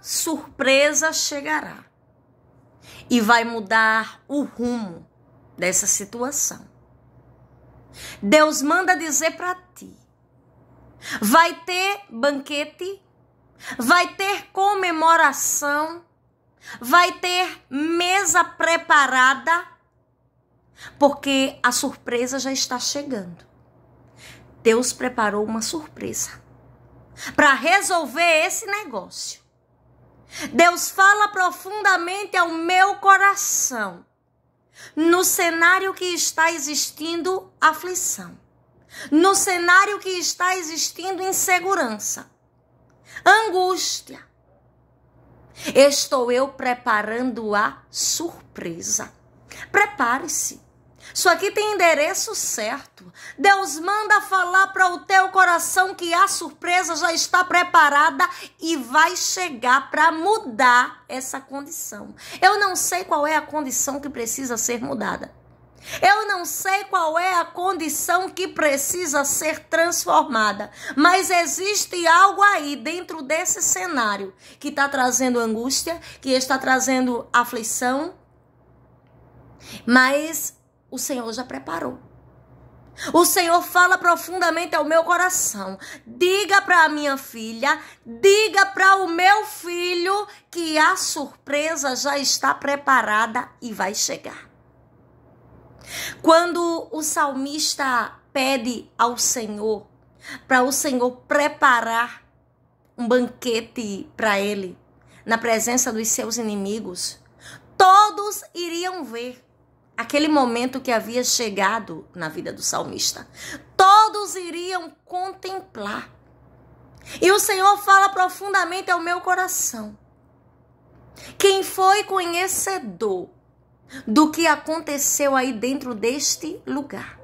surpresa chegará e vai mudar o rumo dessa situação. Deus manda dizer para ti: vai ter banquete, vai ter comemoração, vai ter mesa preparada, porque a surpresa já está chegando. Deus preparou uma surpresa para resolver esse negócio. Deus fala profundamente ao meu coração no cenário que está existindo aflição, no cenário que está existindo insegurança, angústia. Estou eu preparando a surpresa. Prepare-se. Isso aqui tem endereço certo. Deus manda falar para o teu coração que a surpresa já está preparada e vai chegar para mudar essa condição. Eu não sei qual é a condição que precisa ser mudada. Eu não sei qual é a condição que precisa ser transformada, mas existe algo aí dentro desse cenário que está trazendo angústia, que está trazendo aflição, mas o Senhor já preparou. O Senhor fala profundamente ao meu coração. Diga para a minha filha, diga para o meu filho que a surpresa já está preparada e vai chegar. Quando o salmista pede ao Senhor para o Senhor preparar um banquete para ele na presença dos seus inimigos, todos iriam ver aquele momento que havia chegado na vida do salmista. Todos iriam contemplar. E o Senhor fala profundamente ao meu coração. Quem foi conhecedor do que aconteceu aí dentro deste lugar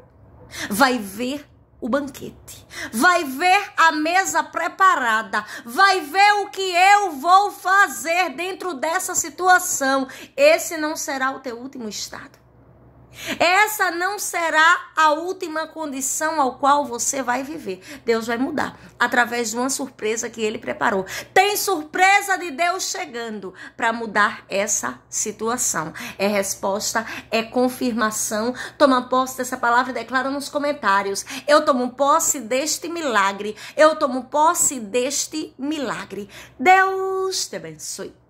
vai ver o banquete, vai ver a mesa preparada, vai ver o que eu vou fazer dentro dessa situação. Esse não será o teu último estado. Essa não será a última condição ao qual você vai viver. Deus vai mudar através de uma surpresa que ele preparou. Tem surpresa de Deus chegando para mudar essa situação. É resposta, é confirmação. Toma posse dessa palavra e declara nos comentários. Eu tomo posse deste milagre. Eu tomo posse deste milagre. Deus te abençoe.